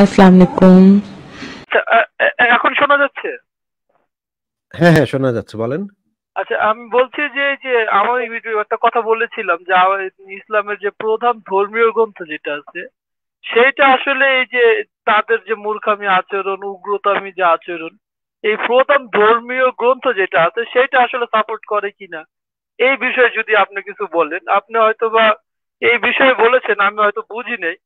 আলাইকুম আচ্ছা, এখন শোনা যাচ্ছে হ্যাঁ হ্যাঁ শোনা যাচ্ছে বলেন আচ্ছা আমি বলছি যে যে আমার একটা কথা বলেছিলাম যে ইসলামের যে প্রধান ধর্মীয় গ্রন্থ যেটা আছে সেটা আসলে এই যে তাদের যে মূর্খামি আচরণ উগ্রতামি যে আচরণ এই প্রধান ধর্মীয় গ্রন্থ যেটা আছে সেটা আসলে সাপোর্ট করে কিনা এই বিষয়ে যদি আপনি কিছু বলেন আপনি হয়তো বা এই বিষয়ে বলেছেন আমি হয়তো বুঝি নেই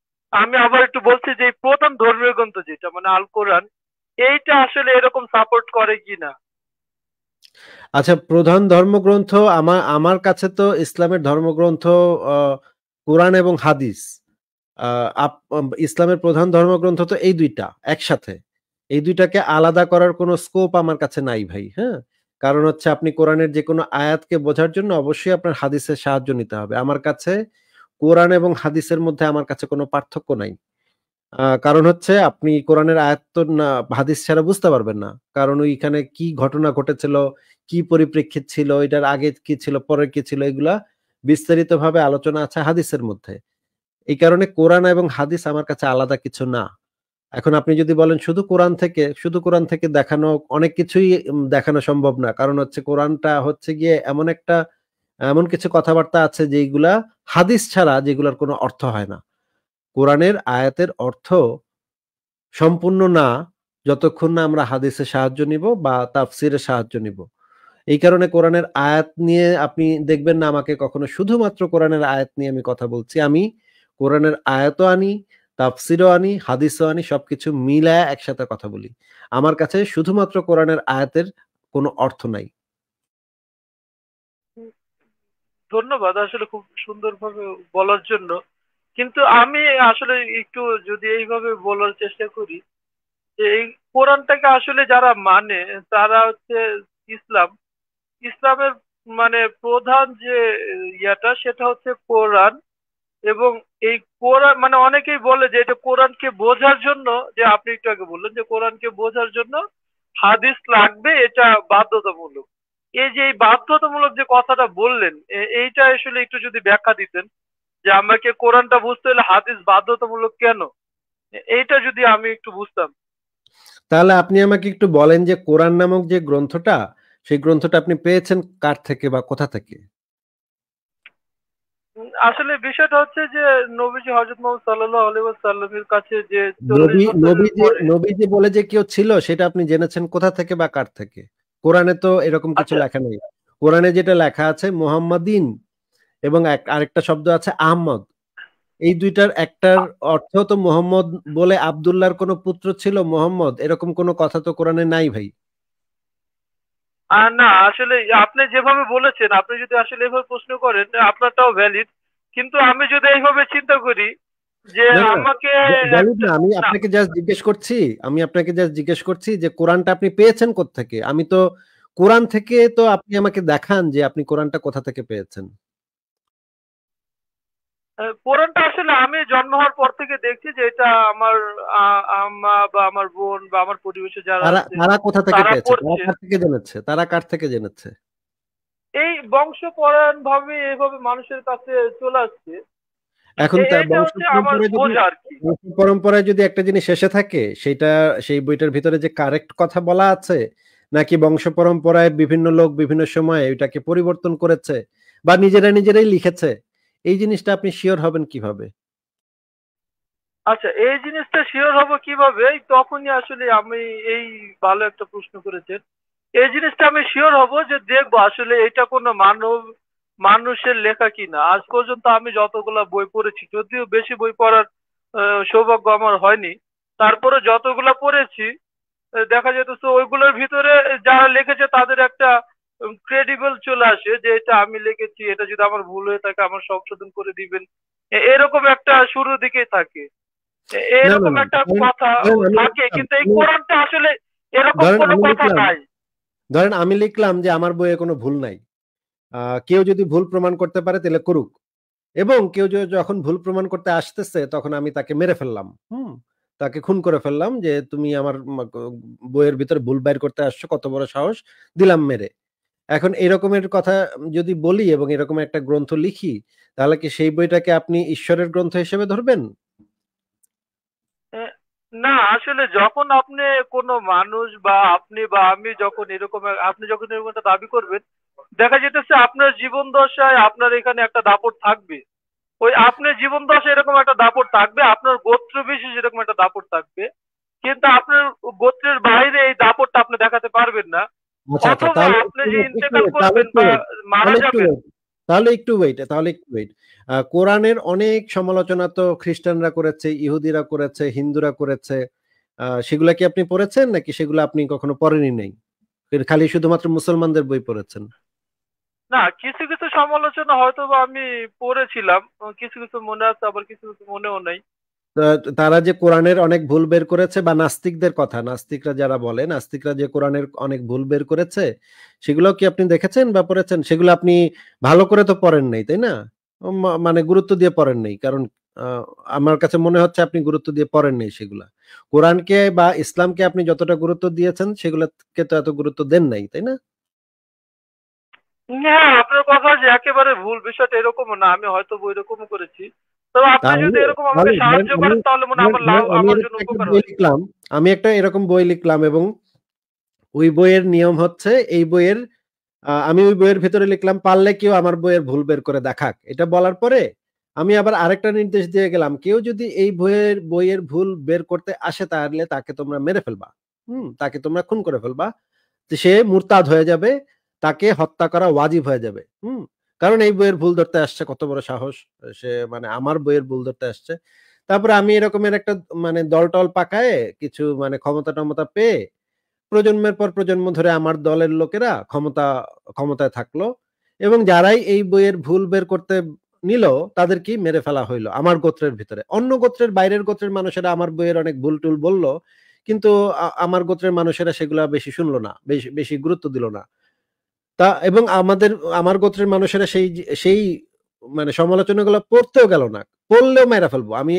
আমি আবার একটু বলছি যে প্রথম ধর্মীয় গ্রন্থ যেটা মানে আল কোরআন এইটা আসলে এরকম সাপোর্ট করে কিনা আচ্ছা প্রধান ধর্মগ্রন্থ আমার আমার কাছে তো ইসলামের ধর্মগ্রন্থ কোরআন এবং হাদিস ইসলামের প্রধান ধর্মগ্রন্থ তো এই দুইটা একসাথে এই দুইটাকে আলাদা করার কোনো স্কোপ আমার কাছে নাই ভাই হ্যাঁ কারণ হচ্ছে আপনি কোরআনের যে কোনো আয়াতকে বোঝার জন্য অবশ্যই আপনার হাদিসের সাহায্য নিতে হবে আমার কাছে কোরআন এবং হাদিসের মধ্যে আমার কাছে কোনো পার্থক্য নাই কারণ হচ্ছে আপনি কোরআনের আয়ত্ত না হাদিস ছাড়া বুঝতে পারবেন না কারণ ওইখানে কি ঘটনা ঘটেছিল কি পরিপ্রেক্ষিত ছিল এটার আগে কি ছিল পরে কি ছিল এগুলা বিস্তারিতভাবে আলোচনা আছে হাদিসের মধ্যে এই কারণে কোরআন এবং হাদিস আমার কাছে আলাদা কিছু না এখন আপনি যদি বলেন শুধু কোরআন থেকে শুধু কোরআন থেকে দেখানো অনেক কিছুই দেখানো সম্ভব না কারণ হচ্ছে কোরআনটা হচ্ছে গিয়ে এমন একটা এমন কিছু কথাবার্তা আছে যেগুলা হাদিস ছাড়া যেগুলার কোনো অর্থ হয় না কোরআনের আয়াতের অর্থ সম্পূর্ণ না যতক্ষণ না আমরা হাদিসের সাহায্য নিব বা তাফসিরের সাহায্য নিব এই কারণে কোরআনের আয়াত নিয়ে আপনি দেখবেন না আমাকে কখনো শুধুমাত্র কোরআনের আয়াত নিয়ে আমি কথা বলছি আমি কোরআনের আয়াতও আনি তাফসিরও আনি হাদিসও আনি সবকিছু মিলায় একসাথে কথা বলি আমার কাছে শুধুমাত্র কোরআনের আয়াতের কোনো অর্থ নাই ধন্যবাদ আসলে খুব সুন্দরভাবে বলার জন্য কিন্তু আমি আসলে একটু যদি এইভাবে বলার চেষ্টা করি যে এই কোরআনটাকে আসলে যারা মানে তারা হচ্ছে ইসলাম ইসলামের মানে প্রধান যে ইয়াটা সেটা হচ্ছে কোরআন এবং এই কোরআন মানে অনেকেই বলে যে এটা কোরআনকে বোঝার জন্য যে আপনি একটু আগে বললেন যে কোরআনকে বোঝার জন্য হাদিস লাগবে এটা বাধ্যতামূলক এই যে এই বাধ্যতামূলক যে কথাটা বললেন এইটা আসলে একটু যদি ব্যাখ্যা দিতেন যে আমাকে কোরআনটা বুঝতে হলে হাদিস বাধ্যতামূলক কেন এইটা যদি আমি একটু বুঝতাম তাহলে আপনি আমাকে একটু বলেন যে কোরআন নামক যে গ্রন্থটা সেই গ্রন্থটা আপনি পেয়েছেন কার থেকে বা কোথা থেকে আসলে বিষয়টা হচ্ছে যে নবীজি হযরত মুহাম্মদ সাল্লাল্লাহু আলাইহি ওয়াসাল্লামের কাছে যে নবী নবীজি বলে যে কেউ ছিল সেটা আপনি জেনেছেন কোথা থেকে বা কার থেকে কোরআনে তো এরকম কিছু আচ্ছা। লেখা নেই কোরআনে যেটা লেখা আছে মোহাম্মদিন এবং আরেকটা শব্দ আছে আহমদ এই দুইটার একটার অর্থ তো মোহাম্মদ বলে আবদুল্লাহর কোনো পুত্র ছিল মোহাম্মদ এরকম কোনো কথা তো কোরআনে নাই ভাই না আসলে আপনি যেভাবে বলেছেন আপনি যদি আসলে এভাবে প্রশ্ন করেন আপনারটাও ভ্যালিড কিন্তু আমি যদি এইভাবে চিন্তা করি আমি আপনাকে জাস্ট জিজ্ঞেস করছি আমি আপনাকে জাস্ট জিজ্ঞেস করছি যে কোরআনটা আপনি পেয়েছেন থেকে আমি তো কোরআন থেকে তো আপনি আমাকে দেখান যে আপনি কোরআনটা কোথা থেকে পেয়েছেন কোরআনটা আসলে আমি জন্ম হওয়ার পর থেকে দেখছি যে এটা আমার আম্মা বা আমার বোন বা আমার পরিবেশে যারা তারা কোথা থেকে পেয়েছে কার থেকে জেনেছে তারা কার থেকে জেনেছে এই বংশপরায়ণ ভাবে এভাবে মানুষের কাছে চলে আসছে এখন পরম্পরায় যদি একটা জিনিস শেষে থাকে সেটা সেই বইটার ভিতরে যে কারেক্ট কথা বলা আছে নাকি বংশ পরম্পরায় বিভিন্ন লোক বিভিন্ন সময়ে এটাকে পরিবর্তন করেছে বা নিজেরা নিজেরাই লিখেছে এই জিনিসটা আপনি শিওর হবেন কিভাবে আচ্ছা এই জিনিসটা শিওর হবো কিভাবে তখনই আসলে আমি এই ভালো একটা প্রশ্ন করেছেন এই জিনিসটা আমি শিওর হব যে দেখবো আসলে এটা কোনো মানব মানুষের লেখা কিনা আজ পর্যন্ত আমি যতগুলা বই পড়েছি যদিও বেশি বই পড়ার সৌভাগ্য আমার হয়নি তারপরে যতগুলা পড়েছি দেখা যেত ওইগুলোর ভিতরে যারা লিখেছে তাদের একটা ক্রেডিবল চলে আসে যে এটা আমি লিখেছি এটা যদি আমার ভুল হয়ে থাকে আমার সংশোধন করে দিবেন এরকম একটা শুরুর দিকেই থাকে এরকম একটা কথা থাকে কিন্তু এই কোরআনটা আসলে এরকম কোনো কথা নাই ধরেন আমি লিখলাম যে আমার বইয়ে কোনো ভুল নাই কেউ যদি ভুল প্রমাণ করতে পারে তাহলে করুক এবং কেউ যখন ভুল প্রমাণ করতে আসতেছে তখন আমি তাকে মেরে ফেললাম হুম তাকে খুন করে ফেললাম যে তুমি আমার বইয়ের ভিতরে ভুল বাইর করতে আসছো কত বড় সাহস দিলাম মেরে এখন এরকমের কথা যদি বলি এবং এরকম একটা গ্রন্থ লিখি তাহলে কি সেই বইটাকে আপনি ঈশ্বরের গ্রন্থ হিসেবে ধরবেন না আসলে যখন আপনি কোনো মানুষ বা আপনি বা আমি যখন এরকম আপনি যখন এরকম দাবি করবেন দেখা যেতেছে আপনার জীবন দশায় আপনার এখানে একটা দাপট থাকবে ওই আপনার জীবন দশায় এরকম একটা দাপট থাকবে আপনার গোত্র বিশেষ এরকম একটা দাপট থাকবে কিন্তু আপনার গোত্রের বাইরে এই দাপটটা আপনি দেখাতে পারবেন না আচ্ছা, আচ্ছা, তাহলে একটু ওয়েট তাহলে একটু ওয়েট কোরআনের অনেক সমালোচনা তো খ্রিস্টানরা করেছে ইহুদিরা করেছে হিন্দুরা করেছে সেগুলা কি আপনি পড়েছেন নাকি সেগুলো আপনি কখনো পড়েনি নাই খালি শুধুমাত্র মুসলমানদের বই পড়েছেন না কিছু কিছু সমালোচনা হয়তো বা আমি পড়েছিলাম কিছু কিছু মনে আছে আবার কিছু কিছু মনেও নাই তারা যে কোরআনের অনেক ভুল বের করেছে বা নাস্তিকদের কথা নাস্তিকরা যারা বলে নাস্তিকরা যে কোরআনের অনেক ভুল বের করেছে সেগুলো কি আপনি দেখেছেন বা পড়েছেন সেগুলো আপনি ভালো করে তো পড়েন নাই তাই না মানে গুরুত্ব দিয়ে পড়েন নাই কারণ আমার কাছে মনে হচ্ছে আপনি গুরুত্ব দিয়ে পড়েন নাই সেগুলা কোরআনকে বা ইসলামকে আপনি যতটা গুরুত্ব দিয়েছেন সেগুলোকে তো এত গুরুত্ব দেন নাই তাই না না আপনার কথা যে একেবারে ভুল বিষয়টা এরকম না আমি হয়তো ওই রকম করেছি আমি একটা এরকম বই লিখলাম এবং ওই বইয়ের নিয়ম হচ্ছে এই বইয়ের আমি ওই বইয়ের ভেতরে লিখলাম পারলে কেউ আমার বইয়ের ভুল বের করে দেখাক এটা বলার পরে আমি আবার আরেকটা নির্দেশ দিয়ে গেলাম কেউ যদি এই বইয়ের বইয়ের ভুল বের করতে আসে তাহলে তাকে তোমরা মেরে ফেলবা হুম তাকে তোমরা খুন করে ফেলবা সে মুরতাদ হয়ে যাবে তাকে হত্যা করা ওয়াজিব হয়ে যাবে হুম কারণ এই বইয়ের ভুল ধরতে আসছে কত বড় সাহস সে মানে আমার বইয়ের ভুল ধরতে আসছে তারপরে আমি এরকমের একটা মানে দল টল পাকায় কিছু মানে ক্ষমতা টমতা পেয়ে প্রজন্মের পর প্রজন্ম ধরে আমার দলের লোকেরা ক্ষমতা ক্ষমতায় থাকলো এবং যারাই এই বইয়ের ভুল বের করতে নিল কি মেরে ফেলা হইলো আমার গোত্রের ভিতরে অন্য গোত্রের বাইরের গোত্রের মানুষেরা আমার বইয়ের অনেক ভুল টুল বললো কিন্তু আমার গোত্রের মানুষেরা সেগুলা বেশি শুনলো না বেশি বেশি গুরুত্ব দিল না তা এবং আমাদের আমার গোত্রের মানুষেরা সেই সেই মানে সমালোচনাগুলো পড়তেও গেল না পড়লেও মেরা ফেলবো আমি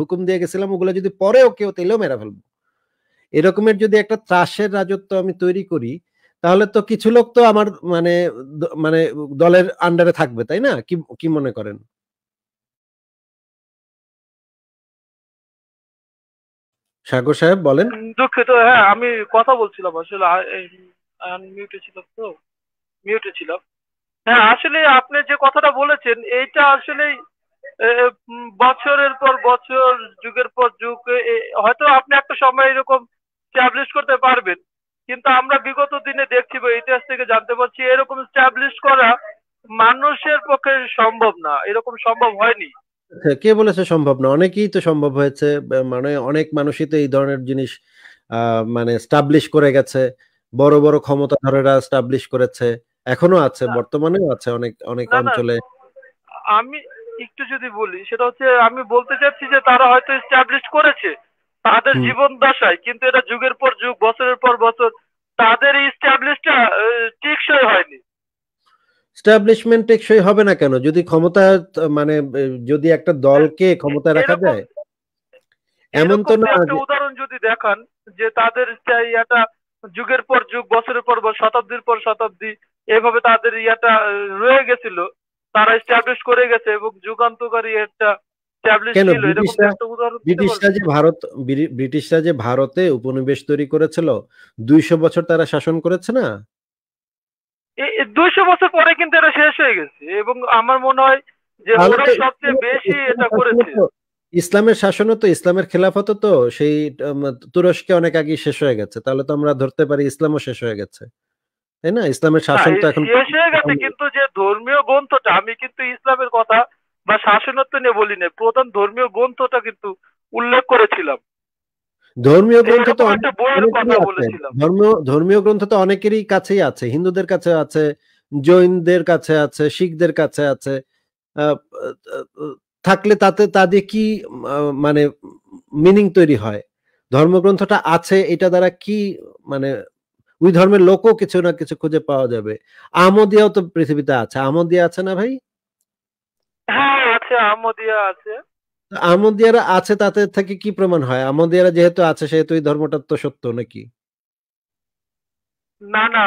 হুকুম দিয়ে গেছিলাম ওগুলো যদি পরেও কেউ তেলেও মেরা ফেলবো এরকমের যদি একটা ত্রাসের রাজত্ব আমি তৈরি করি তাহলে তো কিছু লোক তো আমার মানে মানে দলের আন্ডারে থাকবে তাই না কি কি মনে করেন সাগর সাহেব বলেন দুঃখিত হ্যাঁ আমি কথা বলছিলাম আসলে মিউটে ছিলাম তো মিউটে ছিলাম হ্যাঁ আসলে আপনি যে কথাটা বলেছেন এইটা আসলে বছরের পর বছর যুগের পর যুগ হয়তো আপনি একটা সময় এরকম স্ট্যাবলিশ করতে পারবেন কিন্তু আমরা বিগত দিনে দেখছি বা ইতিহাস থেকে জানতে পারছি এরকম স্ট্যাবলিশ করা মানুষের পক্ষে সম্ভব না এরকম সম্ভব হয়নি হ্যাঁ, কে বলেছে সম্ভব না অনেকেই তো সম্ভব হয়েছে মানে অনেক মানুষই তো এই ধরনের জিনিস মানে স্টাবলিশ করে গেছে বড় বড় ক্ষমতাধরেরা স্টাবলিশ করেছে এখনো আছে বর্তমানে আছে অনেক অনেক অঞ্চলে আমি একটু যদি বলি সেটা হচ্ছে আমি বলতে চাচ্ছি যে তারা হয়তো এস্টাবলিশ করেছে তাদের জীবন দশায় কিন্তু এটা যুগের পর যুগ বছরের পর বছর তাদের এস্টাবলিশটা টেকসই হয়নি এস্টাবলিশমেন্ট টেকসই হবে না কেন যদি ক্ষমতা মানে যদি একটা দলকে হ্যাঁ, ক্ষমতা রাখা যায় এমন তো না উদাহরণ যদি দেখান যে তাদের একটা যুগের পর যুগ বছরের পর শতাব্দীর পর শতাব্দী এভাবে তাদের ইয়াটা রয়ে গেছিল তারা এস্টাবলিশ করে গেছে এবং যুগান্তকারী একটা ব্রিটিশরা যে ভারত ব্রিটিশরা যে ভারতে উপনিবেশ তৈরি করেছিল দুইশো বছর তারা শাসন করেছে না দুইশো বছর পরে কিন্তু এটা শেষ হয়ে গেছে এবং আমার মনে হয় যে ওরা সবচেয়ে বেশি এটা করেছে ইসলামের শাসনও তো ইসলামের খেলাফত তো সেই তুরস্কে অনেক আগে শেষ হয়ে গেছে তাহলে তো আমরা ধরতে পারি ইসলামও শেষ হয়ে গেছে তাই না ইসলামের শাসন তো এখন এসে গেছে কিন্তু যে ধর্মীয় গ্রন্থটা আমি কিন্তু ইসলামের কথা বা শাসনত্ব নিয়ে বলি না প্রধান ধর্মীয় গ্রন্থটা কিন্তু উল্লেখ করেছিলাম ধর্মীয় গ্রন্থ তো ধর্মীয় গ্রন্থ তো অনেকেরই কাছেই আছে হিন্দুদের কাছে আছে জৈনদের কাছে আছে শিখদের কাছে আছে থাকলে তাতে তাদের কি মানে মিনিং তৈরি হয় ধর্মগ্রন্থটা আছে এটা দ্বারা কি মানে ওই ধর্মের লোকও কিছু না কিছু খুঁজে পাওয়া যাবে আমদিয়াও তো পৃথিবীতে আছে আমদিয়া আছে না ভাই হ্যাঁ, আমদিয়ারা আছে তাতে থেকে কি প্রমাণ হয় আমদিয়ারা যেহেতু আছে সেহেতু ধর্মটা তো সত্য নাকি না না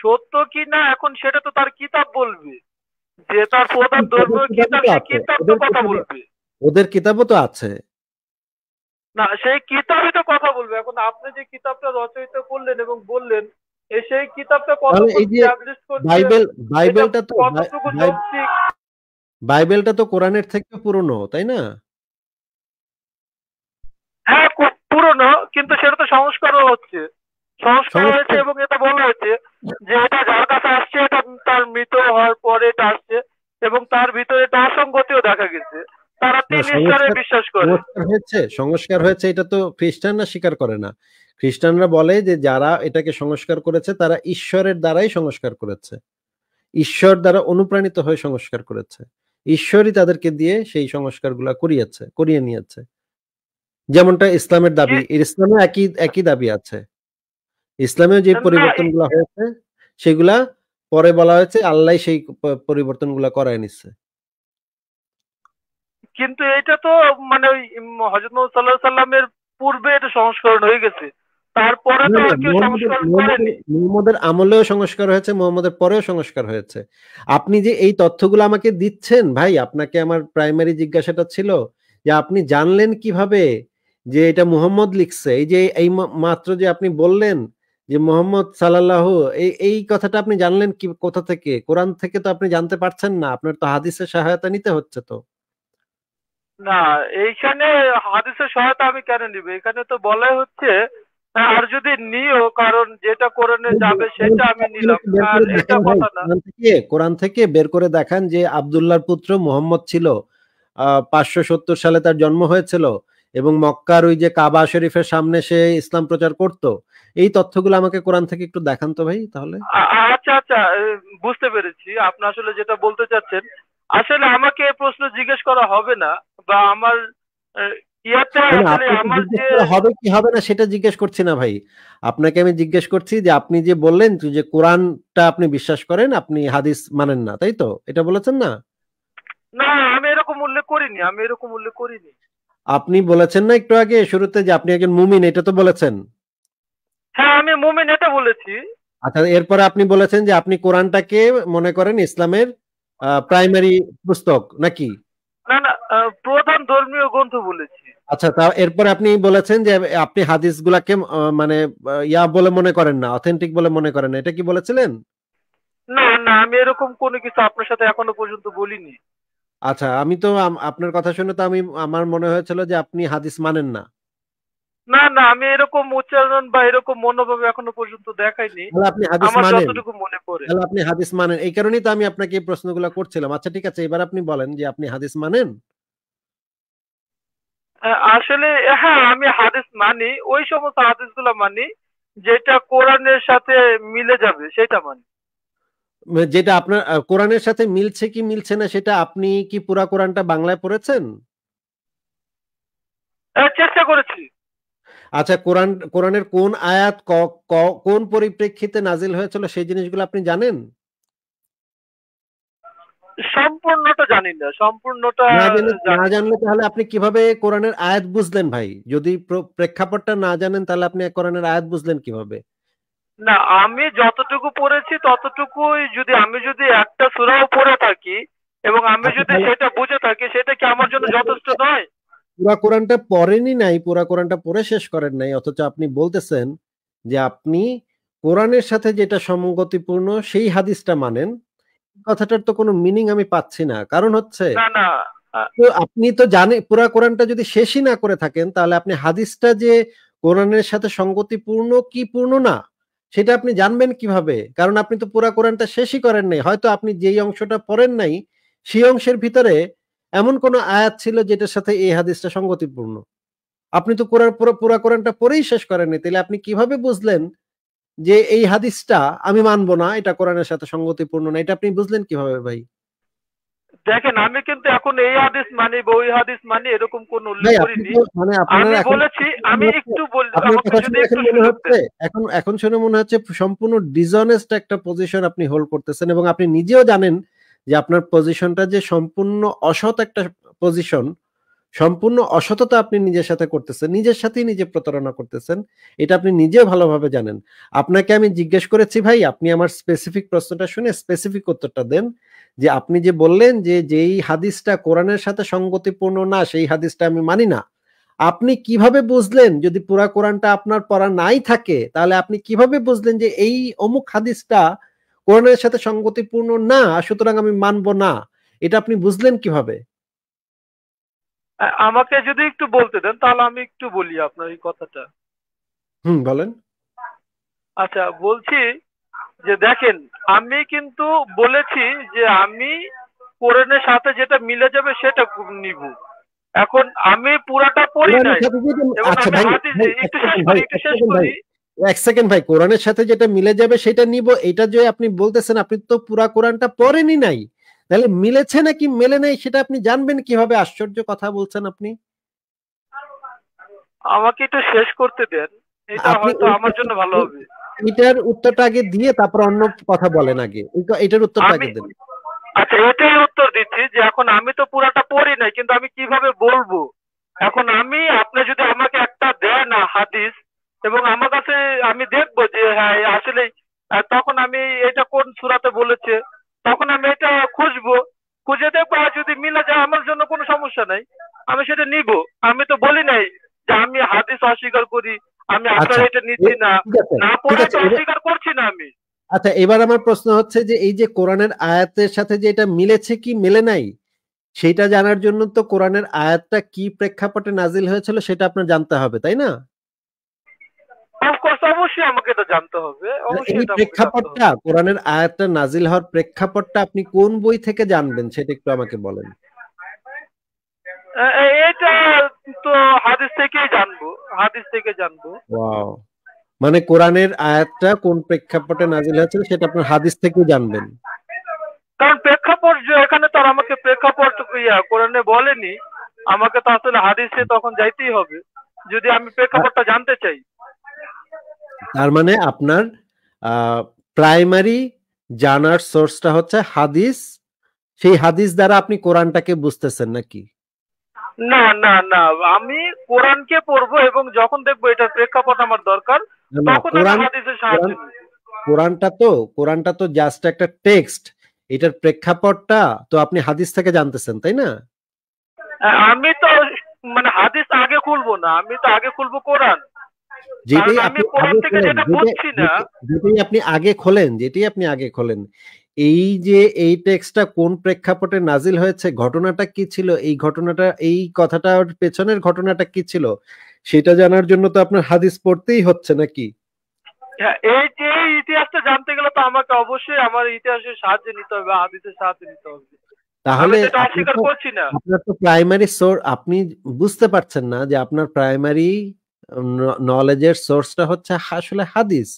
সত্য কি না এখন সেটা তো তার কিতাব বলবে যে তার প্রধান ধর্মীয় কিতাব কিতাব তো কথা বলবে ওদের কিতাবও তো আছে না সেই কিতাবই তো কথা বলবে এখন আপনি যে কিতাবটা রচয়িত করলেন এবং বললেন সেই কিতাবটা কত বাইবেল বাইবেলটা তো বাইবেলটা তো কোরআনের থেকে পুরনো তাই না হ্যাঁ পুরনো কিন্তু সেটা তো সংস্কারও হচ্ছে সংস্কার হয়েছে এবং এটা বলা হয়েছে যে এটা যার কাছে আসছে এটা তার মৃত হওয়ার পরে এটা আসছে এবং তার ভিতরে এটা অসংগতিও দেখা গেছে সংস্কার হয়েছে এটা তো খ্রিস্টানরা স্বীকার করে না খ্রিস্টানরা বলে যে যারা এটাকে সংস্কার করেছে তারা ঈশ্বরের দ্বারাই সংস্কার করেছে ঈশ্বর দ্বারা অনুপ্রাণিত হয়ে সংস্কার করেছে ঈশ্বরই তাদেরকে দিয়ে সেই সংস্কার গুলা করিয়েছে করিয়ে নিয়েছে যেমনটা ইসলামের দাবি হ্যাঁ। ইসলামে একই একই দাবি আছে ইসলামে যে পরিবর্তন হয়েছে সেগুলা পরে বলা হয়েছে আল্লাহ সেই পরিবর্তন গুলা করায় নিচ্ছে কিন্তু এটা তো মানে ওই হজরত মোহাম্মদ সাল্লাহ সাল্লামের পূর্বে এটা সংস্করণ হয়ে গেছে তারপরে তো আর কেউ সংস্করণ করেনি মোহাম্মদের আমলেও সংস্কার হয়েছে মোহাম্মদের পরেও সংস্কার হয়েছে আপনি যে এই তথ্যগুলো আমাকে দিচ্ছেন ভাই আপনাকে আমার প্রাইমারি জিজ্ঞাসাটা ছিল যে আপনি জানলেন কিভাবে যে এটা মুহাম্মদ লিখছে এই যে এই মাত্র যে আপনি বললেন যে মোহাম্মদ সাল্লাহ এই এই কথাটা আপনি জানলেন কি কোথা থেকে কোরআন থেকে তো আপনি জানতে পারছেন না আপনার তো হাদিসের সহায়তা নিতে হচ্ছে তো না এইখানে হাদিসের সহায়তা আমি কেন নিব এখানে তো বলাই হচ্ছে আর যদি নিও কারণ যেটা কোরআনে যাবে সেটা আমি নিলাম কোরআন থেকে বের করে দেখান যে আব্দুল্লাহর পুত্র মোহাম্মদ ছিল পাঁচশো সত্তর সালে তার জন্ম হয়েছিল এবং মক্কার ওই যে কাবা শরীফের সামনে সে ইসলাম প্রচার করত এই তথ্যগুলো আমাকে কোরআন থেকে একটু দেখান তো ভাই তাহলে আচ্ছা আচ্ছা বুঝতে পেরেছি আপনি আসলে যেটা বলতে চাচ্ছেন আসলে আমাকে প্রশ্ন জিজ্ঞেস করা হবে না বা আমার হবে কি হবে না সেটা জিজ্ঞেস করছি না ভাই আপনাকে আমি জিজ্ঞেস করছি যে আপনি যে বললেন যে কোরআনটা আপনি বিশ্বাস করেন আপনি হাদিস মানেন না তাই তো এটা বলেছেন না না আমি এরকম উল্লেখ করিনি আমি এরকম উল্লেখ করিনি আপনি বলেছেন না একটু আগে শুরুতে যে আপনি একজন মুমিন এটা তো বলেছেন হ্যাঁ আমি মুমিন এটা বলেছি আচ্ছা এরপরে আপনি বলেছেন যে আপনি কোরআনটাকে মনে করেন ইসলামের প্রাইমারি পুস্তক নাকি না না প্রধান ধর্মীয় গ্রন্থ বলেছি আচ্ছা তা এরপর আপনি বলেছেন যে আপনি হাদিস গুলাকে মানে ইয়া বলে মনে করেন না অথেন্টিক বলে মনে করেন এটা কি বলেছিলেন না না আমি এরকম কোনো কিছু আপনার সাথে এখনো পর্যন্ত বলিনি আচ্ছা আমি তো আপনার কথা শুনে তো আমি আমার মনে হয়েছিল যে আপনি হাদিস মানেন না না না আমি এরকম উচ্চারণ বা এরকম মনোভাব এখনো পর্যন্ত দেখাইনি হাদিস তাহলে আপনি হাদিস মানেন এই কারণেই তো আমি আপনাকে এই প্রশ্নগুলো করছিলাম আচ্ছা ঠিক আছে এবার আপনি বলেন যে আপনি হাদিস মানেন আসলে হ্যাঁ আমি হাদিস মানি ওই সমস্ত মানি যেটা কোরআনের সাথে মিলে যাবে সেটা মানি যেটা আপনার কোরআনের সাথে মিলছে কি মিলছে না সেটা আপনি কি পুরা কোরআনটা বাংলায় পড়েছেন চেষ্টা করেছি আচ্ছা কোরআন কোরআনের কোন আয়াত কোন পরিপ্রেক্ষিতে নাজিল হয়েছিল সেই জিনিসগুলো আপনি জানেন সম্পূর্ণটা জানি না সম্পূর্ণটা না জানলে তাহলে আপনি কিভাবে কোরআনের আয়াত বুঝলেন ভাই যদি প্রেক্ষাপটটা না জানেন তাহলে আপনি কোরআনের আয়াত বুঝলেন কিভাবে না আমি যতটুকু পড়েছি ততটুকুই যদি আমি যদি একটা সূরাও পড়ে থাকি এবং আমি আচ্ছা যদি সেটা বুঝে থাকি সেটা কি আমার জন্য যথেষ্ট নয় পুরা কোরআনটা পড়েনি নাই পুরা কোরআনটা পড়ে শেষ করেন নাই অথচ আপনি বলতেছেন যে আপনি কোরআনের সাথে যেটা সমগতিপূর্ণ সেই হাদিসটা মানেন কথাটার তো কোনো মিনিং আমি পাচ্ছি না কারণ হচ্ছে আপনি তো জানে পুরা কোরআনটা যদি শেষই না করে থাকেন তাহলে আপনি হাদিসটা যে কোরআনের সাথে সঙ্গতিপূর্ণ কি পূর্ণ না সেটা আপনি জানবেন কিভাবে কারণ আপনি তো পুরা কোরআনটা শেষই করেন নাই হয়তো আপনি যেই অংশটা পড়েন নাই সেই অংশের ভিতরে এমন কোন আয়াত ছিল যেটার সাথে এই হাদিসটা সংগতিপূর্ণ আপনি তো কোরআন পুরা কোরআনটা পরেই শেষ করেননি তাহলে আপনি কিভাবে বুঝলেন যে এই হাদিসটা আমি মানবো না এটা কোরআনের সাথে সংগতিপূর্ণ না এটা আপনি বুঝলেন কিভাবে ভাই দেখেন আমি কিন্তু এখন এই হাদিস মানি বা ওই হাদিস মানি এরকম কোন উল্লেখ করিনি মানে আমি বলেছি আমি একটু বলি এখন এখন শুনে মনে হচ্ছে সম্পূর্ণ ডিজনেস্ট একটা পজিশন আপনি হোল্ড করতেছেন এবং আপনি নিজেও জানেন যে আপনার পজিশনটা যে সম্পূর্ণ অসৎ একটা পজিশন সম্পূর্ণ অসততা আপনি নিজের সাথে করতেছেন নিজের সাথেই নিজে প্রতারণা করতেছেন এটা আপনি নিজেও ভালোভাবে জানেন আপনাকে আমি জিজ্ঞেস করেছি ভাই আপনি আমার স্পেসিফিক প্রশ্নটা শুনে স্পেসিফিক উত্তরটা দেন যে আপনি যে বললেন যে যেই হাদিসটা কোরআনের সাথে সঙ্গতিপূর্ণ না সেই হাদিসটা আমি মানি না আপনি কিভাবে বুঝলেন যদি পুরা কোরআনটা আপনার পড়া নাই থাকে তাহলে আপনি কিভাবে বুঝলেন যে এই অমুক হাদিসটা কোরআনের সাথে সঙ্গতিপূর্ণ না সুতরাং আমি মানব না এটা আপনি বুঝলেন কিভাবে আমাকে যদি একটু বলতে দেন তাহলে আমি একটু বলি আপনার এই কথাটা হুম বলেন আচ্ছা বলছি যে দেখেন আমি কিন্তু বলেছি যে আমি কোরআনের সাথে যেটা মিলে যাবে সেটা নিব এখন আমি পুরাটা পড়ি নাই আচ্ছা একটু শেষ করি একটু শেষ করি এক সেকেন্ড ভাই কোরআনের সাথে যেটা মিলে যাবে সেটা নিব এটা যে আপনি বলতেছেন আপনি তো পুরা কোরআনটা পড়েনি নাই তাহলে মিলেছে নাকি মেলে নাই সেটা আপনি জানবেন কিভাবে আশ্চর্য কথা বলছেন আপনি আমাকে একটু শেষ করতে দেন এটা হয়তো আমার জন্য ভালো হবে এটার উত্তরটা আগে দিয়ে তারপর অন্য কথা বলেন আগে এটার উত্তরটা আগে দেন আচ্ছা এটাই উত্তর দিচ্ছি যে এখন আমি তো পুরাটা পড়ি নাই কিন্তু আমি কিভাবে বলবো এখন আমি আপনি যদি আমাকে একটা দেন হাদিস এবং আমার কাছে আমি দেখবো যে হ্যাঁ আসলে তখন আমি এটা কোন সুরাতে বলেছে তখন আমি এটা খুঁজবো খুঁজে দেখবো আর যদি মিলে যায় আমার জন্য কোনো সমস্যা নাই আমি সেটা নিব আমি তো বলি নাই যে আমি হাদিস অস্বীকার করি আমি আপনার আচ্ছা, এটা নিচ্ছি না না পড়ে তো অস্বীকার করছি না আমি আচ্ছা এবার আমার প্রশ্ন হচ্ছে যে এই যে কোরআনের আয়াতের সাথে যে এটা মিলেছে কি মেলে নাই সেটা জানার জন্য তো কোরআনের আয়াতটা কি প্রেক্ষাপটে নাজিল হয়েছিল সেটা আপনার জানতে হবে তাই না প্রেক্ষাপটটা কোরআনের আয়াতটা নাজিল হওয়ার প্রেক্ষাপটটা আপনি কোন বই থেকে জানবেন সেটা একটু আমাকে বলেন এটা তো হাদিস জানবো হাদিস থেকে জানবো মানে কোরআনের আয়াতটা কোন প্রেক্ষাপটে নাজিল হয়েছিল সেটা আপনার হাদিস থেকেই জানবেন কারণ প্রেক্ষাপট এখানে তো আমাকে প্রেক্ষাপট কোরআনে বলেনি আমাকে তো আসলে হাদিসে তখন যাইতেই হবে যদি আমি প্রেক্ষাপটটা জানতে চাই তার মানে আপনার প্রাইমারি জানার সোর্সটা হচ্ছে হাদিস সেই হাদিস দ্বারা আপনি কোরআনটাকে বুঝতেছেন নাকি না না না আমি কোরআনকে পড়বো এবং যখন দেখবো এটার প্রেক্ষাপট আমার দরকার তখন আমি হাদিসের সাহায্য কোরআনটা তো কোরআনটা তো জাস্ট একটা টেক্সট এটার প্রেক্ষাপটটা তো আপনি হাদিস থেকে জানতেছেন তাই না আমি তো মানে হাদিস আগে খুলবো না আমি তো আগে খুলবো কোরআন যেটাই আপনি যেটাই আপনি আগে খোলেন যেটাই আপনি আগে খোলেন এই যে এই টেক্সটটা কোন প্রেক্ষাপটে নাজিল হয়েছে ঘটনাটা কি ছিল এই ঘটনাটা এই কথাটার পেছনের ঘটনাটা কি ছিল সেটা জানার জন্য তো আপনার হাদিস পড়তেই হচ্ছে নাকি হ্যাঁ, এই যে ইতিহাসটা জানতে গেলে তো আমাকে অবশ্যই আমার ইতিহাসের সাহায্য নিতে হবে হাদিসের সাহায্য নিতে হবে তাহলে আপনার তো প্রাইমারি সোর আপনি বুঝতে পারছেন না যে আপনার প্রাইমারি নলেজের সোর্সটা হচ্ছে আসলে হাদিস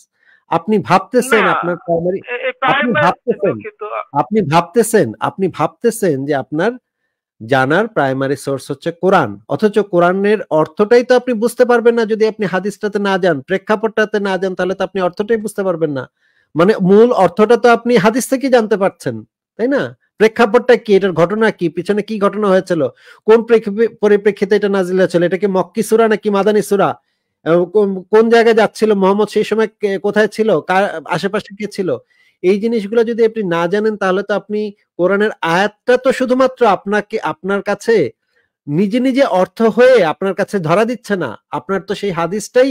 আপনি ভাবতেছেন আপনার প্রাইমারি আপনি ভাবতেছেন আপনি ভাবতেছেন আপনি ভাবতেছেন যে আপনার জানার প্রাইমারি সোর্স হচ্ছে কোরআন অথচ কোরআনের অর্থটাই তো আপনি বুঝতে পারবেন না যদি আপনি হাদিসটাতে না যান প্রেক্ষাপটটাতে না যান তাহলে তো আপনি অর্থটাই বুঝতে পারবেন না মানে মূল অর্থটা তো আপনি হাদিস থেকে জানতে পারছেন তাই না প্রেক্ষাপটটা কি এটার ঘটনা কি পিছনে কি ঘটনা হয়েছিল কোন পরিপ্রেক্ষিতে এটা নাজিল হয়েছিল এটা কি মক্কি সুরা নাকি মাদানী সুরা কোন জায়গায় যাচ্ছিল মোহাম্মদ সেই সময় কোথায় ছিল কার আশেপাশে কে ছিল এই জিনিসগুলো যদি আপনি না জানেন তাহলে তো আপনি কোরআনের আয়াতটা তো শুধুমাত্র আপনাকে আপনার কাছে নিজে নিজে অর্থ হয়ে আপনার কাছে ধরা দিচ্ছে না আপনার তো সেই হাদিসটাই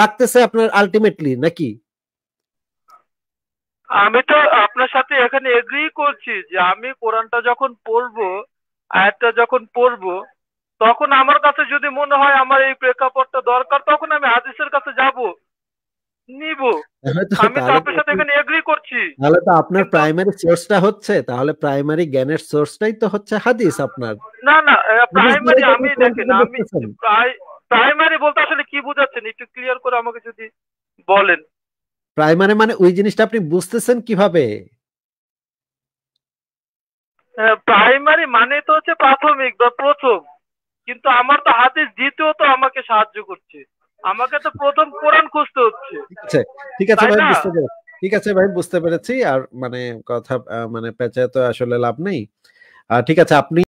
লাগতেছে আপনার আলটিমেটলি নাকি আমি তো আপনার সাথে এখানে এগ্রি করছি যে আমি কোরআনটা যখন পড়বো আয়াতটা যখন পড়বো তখন আমার কাছে যদি মনে হয় আমার এই প্রেক্ষাপটটা দরকার তখন আমি হাদিসের কাছে যাব নিব আমি তো আপনার সাথে এখানে এগ্রি করছি তাহলে তো আপনার প্রাইমারি সোর্সটা হচ্ছে তাহলে প্রাইমারি জ্ঞানের সোর্সটাই তো হচ্ছে হাদিস আপনার না না মানে প্রাইমারি আমি দেখেন আমি প্রাইমারি বলতে আসলে কি বোঝাচ্ছেন একটু ক্লিয়ার করে আমাকে যদি বলেন প্রাইমারি মানে, মানে ওই জিনিসটা আপনি বুঝতেছেন কিভাবে প্রাইমারি মানে তো হচ্ছে প্রাথমিক বা প্রথম কিন্তু আমার তো হাদিস দ্বিতীয় তো আমাকে সাহায্য করছে আমাকে তো প্রথম কোরআন খুঁজতে হচ্ছে ঠিক আছে ভাই বুঝতে পেরেছি ঠিক আছে ভাই বুঝতে পেরেছি আর মানে কথা মানে পেঁচায় তো আসলে লাভ নেই ঠিক আছে আপনি